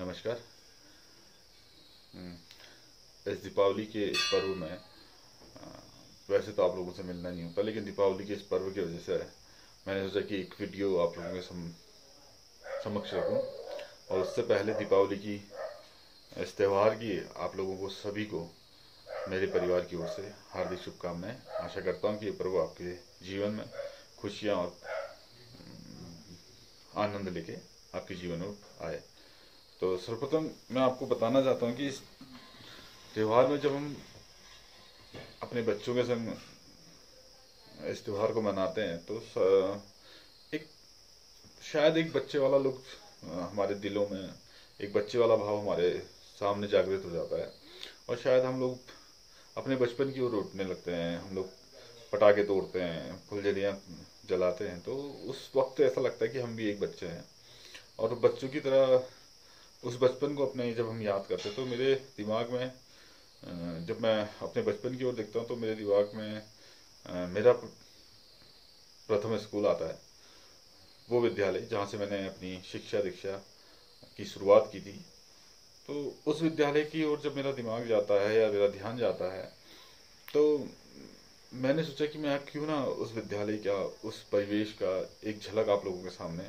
नमस्कार हम्म, इस दीपावली के इस पर्व में वैसे तो आप लोगों से मिलना नहीं होता लेकिन दीपावली के इस पर्व की वजह से मैंने सोचा कि एक वीडियो आप लोगों के सम, समक्ष रखूं और उससे पहले दीपावली की इस त्यौहार की आप लोगों को सभी को मेरे परिवार की ओर से हार्दिक शुभकामनाएं आशा करता हूं कि ये पर्व आपके जीवन में खुशियाँ और हम्म, आनंद लेके आपके जीवन में आए तो सर्वप्रथम मैं आपको बताना चाहता हूँ कि इस त्यौहार में जब हम अपने बच्चों के संग इस त्यौहार को मनाते हैं तो एक शायद एक बच्चे वाला लुक हमारे दिलों में एक बच्चे वाला भाव हमारे सामने जागृत हो जाता है और शायद हम लोग अपने बचपन की ओर उठने लगते हैं हम लोग पटाखे तोड़ते हैं फुलझड़ियाँ जलाते हैं तो उस वक्त ऐसा लगता है कि हम भी एक बच्चे हैं और बच्चों की तरह उस बचपन को अपने जब हम याद करते तो मेरे दिमाग में जब मैं अपने बचपन की ओर देखता हूँ तो मेरे दिमाग में मेरा प्रथम स्कूल आता है वो विद्यालय जहाँ से मैंने अपनी शिक्षा दीक्षा की शुरुआत की थी तो उस विद्यालय की ओर जब मेरा दिमाग जाता है या मेरा ध्यान जाता है तो मैंने सोचा कि मैं क्यों ना उस विद्यालय का उस परिवेश का एक झलक आप लोगों के सामने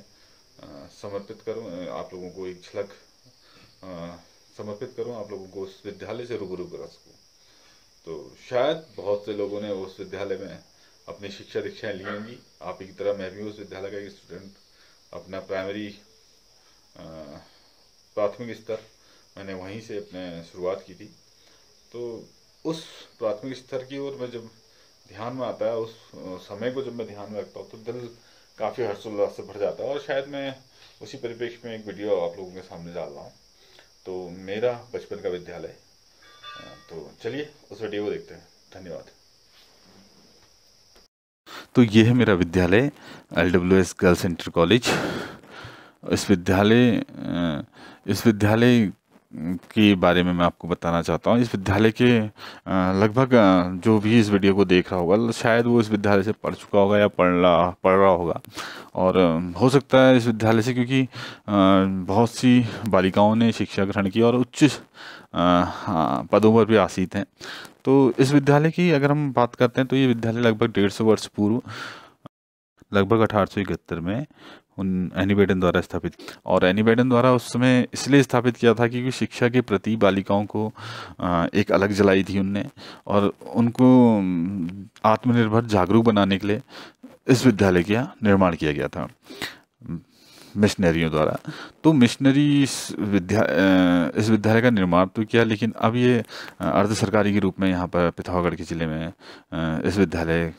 समर्पित करूं आप लोगों को एक झलक समर्पित करूं आप लोगों को उस विद्यालय से रूबरू करा सकूं तो शायद बहुत से लोगों ने उस विद्यालय में अपनी शिक्षा दीक्षाएँ ली होंगी आप की तरह मैं भी उस विद्यालय का एक स्टूडेंट अपना प्राइमरी प्राथमिक स्तर मैंने वहीं से अपने शुरुआत की थी तो उस प्राथमिक स्तर की ओर मैं जब ध्यान में आता है उस समय को जब मैं ध्यान में रखता हूँ तो दिल काफ़ी हर्षोल्लास से भर जाता है और शायद मैं उसी परिप्रेक्ष्य में एक वीडियो आप लोगों के सामने डाल रहा हूँ तो मेरा बचपन का विद्यालय हाँ, तो चलिए उस वीडियो को देखते हैं धन्यवाद तो ये है मेरा विद्यालय L W S girls inter college इस विद्यालय इस विद्यालय के बारे में मैं आपको बताना चाहता हूँ इस विद्यालय के लगभग जो भी इस वीडियो को देख रहा होगा शायद वो इस विद्यालय से पढ़ चुका होगा या पढ़ रहा पढ़ रहा होगा और हो सकता है इस विद्यालय से क्योंकि बहुत सी बालिकाओं ने शिक्षा ग्रहण की और उच्च हाँ, पदों पर भी आसीत हैं तो इस विद्यालय की अगर हम बात करते हैं तो ये विद्यालय लगभग डेढ़ सौ वर्ष पूर्व लगभग अठारह में उन एनी बेडन द्वारा स्थापित और एनीबेडन द्वारा उस समय इसलिए स्थापित किया था क्योंकि शिक्षा के प्रति बालिकाओं को एक अलग जलाई थी उनने और उनको आत्मनिर्भर जागरूक बनाने के लिए इस विद्यालय का निर्माण किया गया था मिशनरियों द्वारा तो मिशनरी इस विद्या इस विद्यालय का निर्माण तो किया लेकिन अब ये अर्ध सरकारी के रूप में यहाँ पर पिथौरागढ़ के ज़िले में इस विद्यालय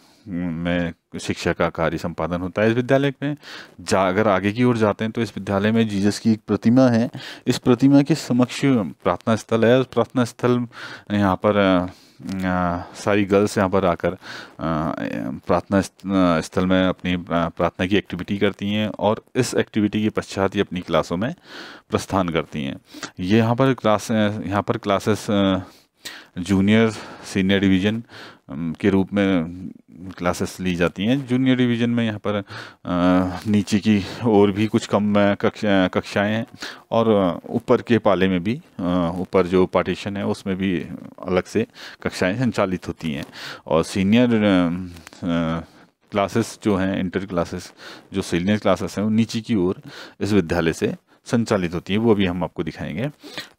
में शिक्षा का कार्य संपादन होता है इस विद्यालय में जा अगर आगे की ओर जाते हैं तो इस विद्यालय में जीसस की एक प्रतिमा है इस प्रतिमा के समक्ष प्रार्थना स्थल है उस प्रार्थना स्थल यहाँ पर आ, सारी गर्ल्स यहाँ पर आकर प्रार्थना स्थल में अपनी प्रार्थना की एक्टिविटी करती हैं और इस एक्टिविटी के पश्चात ही अपनी क्लासों में प्रस्थान करती हैं ये यहाँ पर क्लास यहाँ पर क्लासेस जूनियर सीनियर डिवीज़न के रूप में क्लासेस ली जाती हैं जूनियर डिवीज़न में यहाँ पर नीचे की और भी कुछ कम कक्षा कक्षाएँ हैं और ऊपर के पाले में भी ऊपर जो पार्टीशन है उसमें भी अलग से कक्षाएँ संचालित होती हैं और सीनियर क्लासेस जो हैं इंटर क्लासेस जो सीनियर क्लासेस हैं वो नीचे की ओर इस विद्यालय से संचालित होती है वो भी हम आपको दिखाएंगे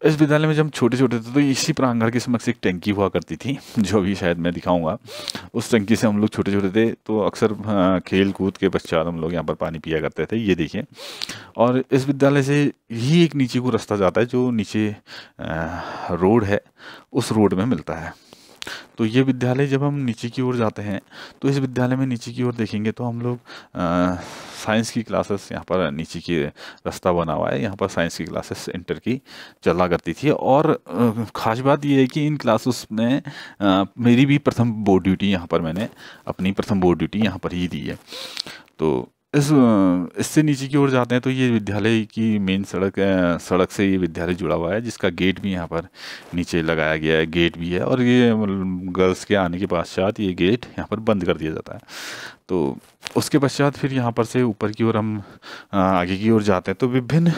इस विद्यालय में जब हम छोटे छोटे थे तो इसी प्रांगण के समक्ष एक टैंकी हुआ करती थी जो भी शायद मैं दिखाऊंगा उस टंकी से हम लोग छोटे छोटे थे तो अक्सर हाँ, खेल कूद के पश्चात हम लोग यहाँ पर पानी पिया करते थे ये देखिए और इस विद्यालय से ही एक नीचे को रास्ता जाता है जो नीचे रोड है उस रोड में मिलता है तो ये विद्यालय जब हम नीचे की ओर जाते हैं तो इस विद्यालय में नीचे की ओर देखेंगे तो हम लोग साइंस की क्लासेस यहाँ पर नीचे की रास्ता बना हुआ है यहाँ पर साइंस की क्लासेस इंटर की चला करती थी और ख़ास बात यह है कि इन क्लासेस में आ, मेरी भी प्रथम बोर्ड ड्यूटी यहाँ पर मैंने अपनी प्रथम बोर्ड ड्यूटी यहाँ पर ही दी है तो इस इससे नीचे की ओर जाते हैं तो ये विद्यालय की मेन सड़क सड़क से ये विद्यालय जुड़ा हुआ है जिसका गेट भी यहाँ पर नीचे लगाया गया है गेट भी है और ये गर्ल्स मतलब के आने के पश्चात ये गेट यहाँ पर बंद कर दिया जाता है तो उसके पश्चात फिर यहाँ पर से ऊपर की ओर हम आगे की ओर जाते हैं तो विभिन्न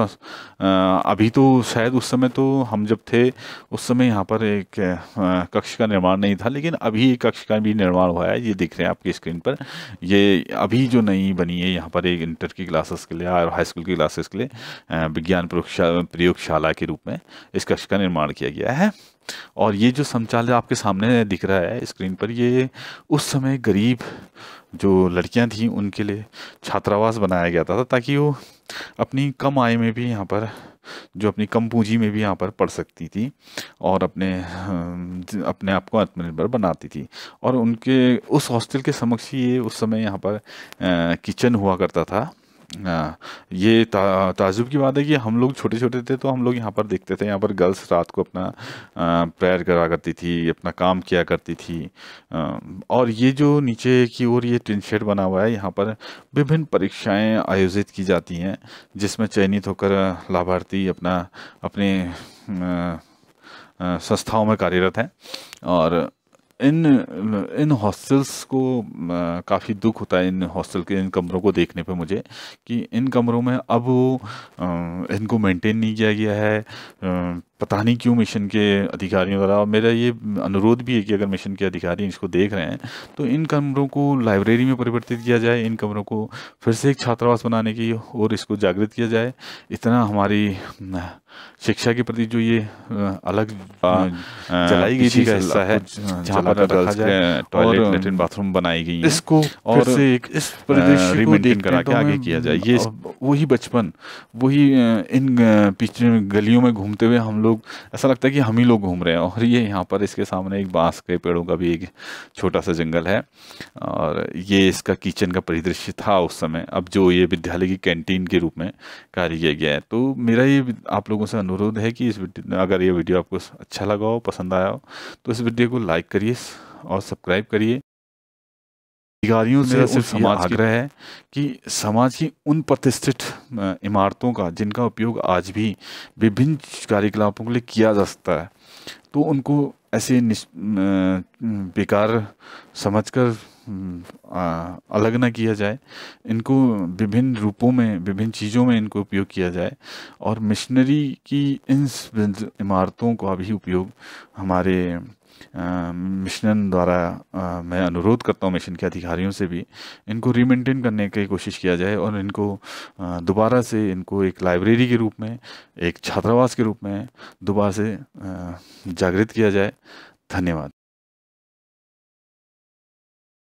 अभी तो शायद उस समय तो हम जब थे उस समय यहाँ पर एक कक्ष का निर्माण नहीं था लेकिन अभी एक कक्ष का भी निर्माण हुआ है ये दिख रहे हैं आपकी स्क्रीन पर ये अभी जो नई बनी है यहाँ पर एक इंटर की क्लासेस के लिए और हाई स्कूल की क्लासेस के लिए विज्ञान प्रयोगशाला के रूप में इस कक्ष का निर्माण किया गया है और ये जो संचालय आपके सामने दिख रहा है स्क्रीन पर ये उस समय गरीब जो लड़कियां थीं उनके लिए छात्रावास बनाया गया था तो ताकि वो अपनी कम आय में भी यहाँ पर जो अपनी कम पूंजी में भी यहाँ पर पढ़ सकती थी और अपने अपने आप को आत्मनिर्भर बनाती थी और उनके उस हॉस्टल के समक्ष ही ये उस समय यहाँ पर किचन हुआ करता था हाँ, ये ताजुब की बात है कि हम लोग छोटे छोटे थे तो हम लोग यहाँ पर देखते थे यहाँ पर गर्ल्स रात को अपना प्रेयर करा करती थी अपना काम किया करती थी और ये जो नीचे की ओर ये टिन शेड बना हुआ है यहाँ पर विभिन्न परीक्षाएं आयोजित की जाती हैं जिसमें चयनित होकर लाभार्थी अपना अपने संस्थाओं में कार्यरत हैं और इन इन हॉस्टल्स को काफ़ी दुख होता है इन हॉस्टल के इन कमरों को देखने पे मुझे कि इन कमरों में अब इनको मेंटेन नहीं किया गया है पता नहीं क्यों मिशन के अधिकारियों द्वारा और मेरा ये अनुरोध भी है कि अगर मिशन के अधिकारी इसको देख रहे हैं तो इन कमरों को लाइब्रेरी में परिवर्तित किया जाए इन कमरों को फिर से एक छात्रावास बनाने की और इसको जागृत किया जाए इतना हमारी शिक्षा के प्रति जो ये अलग चलाई हाँ, गई थी हिस्सा है जहाँ पर रखा जाए टॉयलेट बाथरूम बनाई गई इसको और से एक इस को करा के तो आगे किया जाए ये वही बचपन वही इन पिछले गलियों में घूमते हुए हम लोग लोग ऐसा लगता है कि हम ही लोग घूम रहे हैं और ये यहाँ पर इसके सामने एक बांस के पेड़ों का भी एक छोटा सा जंगल है और ये इसका किचन का परिदृश्य था उस समय अब जो ये विद्यालय की कैंटीन के रूप में कार्य किया गया है तो मेरा ये आप लोगों से अनुरोध है कि इस अगर ये वीडियो आपको अच्छा लगा हो पसंद आया हो तो इस वीडियो को लाइक करिए और सब्सक्राइब करिए अधिकारियों से सिर्फ समाज आग्रह है कि समाज की उन प्रतिष्ठित इमारतों का जिनका उपयोग आज भी विभिन्न कार्यकलापों के लिए किया जा सकता है तो उनको ऐसे बेकार समझकर अलग ना किया जाए इनको विभिन्न रूपों में विभिन्न चीज़ों में इनको उपयोग किया जाए और मिशनरी की इन इमारतों का भी उपयोग हमारे मिशन द्वारा मैं अनुरोध करता हूँ मिशन के अधिकारियों से भी इनको रीमेंटेन करने की कोशिश किया जाए और इनको दोबारा से इनको एक लाइब्रेरी के रूप में एक छात्रावास के रूप में दोबारा से जागृत किया जाए धन्यवाद